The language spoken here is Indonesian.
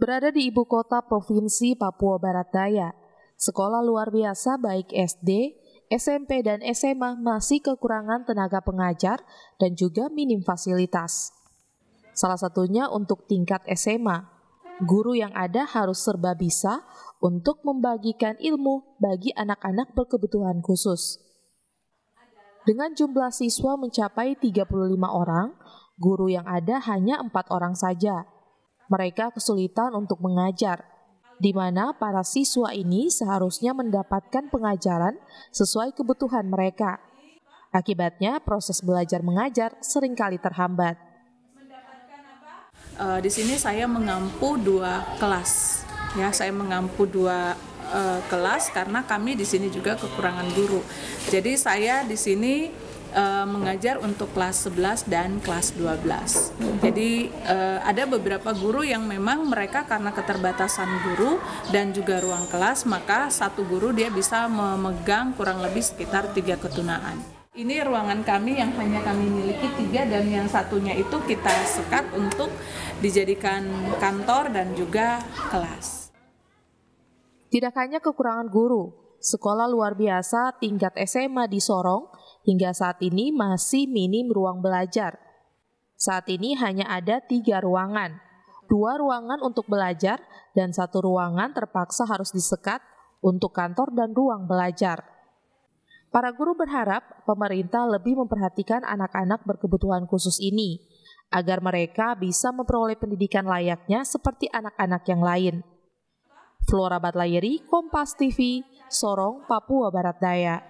berada di ibu kota Provinsi Papua Barat Daya. Sekolah luar biasa baik SD, SMP, dan SMA masih kekurangan tenaga pengajar dan juga minim fasilitas. Salah satunya untuk tingkat SMA. Guru yang ada harus serba bisa untuk membagikan ilmu bagi anak-anak berkebutuhan khusus. Dengan jumlah siswa mencapai 35 orang, guru yang ada hanya empat orang saja mereka kesulitan untuk mengajar, di mana para siswa ini seharusnya mendapatkan pengajaran sesuai kebutuhan mereka. Akibatnya, proses belajar mengajar seringkali terhambat. Uh, di sini saya mengampu dua kelas, ya saya mengampu dua uh, kelas karena kami di sini juga kekurangan guru. Jadi saya di sini uh, mengajar untuk kelas 11 dan kelas 12. Jadi uh, ada beberapa guru yang memang mereka karena keterbatasan guru dan juga ruang kelas maka satu guru dia bisa memegang kurang lebih sekitar tiga ketunaan. Ini ruangan kami yang hanya kami miliki tiga dan yang satunya itu kita sekat untuk dijadikan kantor dan juga kelas. Tidak hanya kekurangan guru, sekolah luar biasa tingkat SMA di Sorong hingga saat ini masih minim ruang belajar. Saat ini hanya ada tiga ruangan, dua ruangan untuk belajar dan satu ruangan terpaksa harus disekat untuk kantor dan ruang belajar. Para guru berharap pemerintah lebih memperhatikan anak-anak berkebutuhan khusus ini, agar mereka bisa memperoleh pendidikan layaknya seperti anak-anak yang lain. Flora Batlayeri, Kompas TV, Sorong, Papua Barat Daya.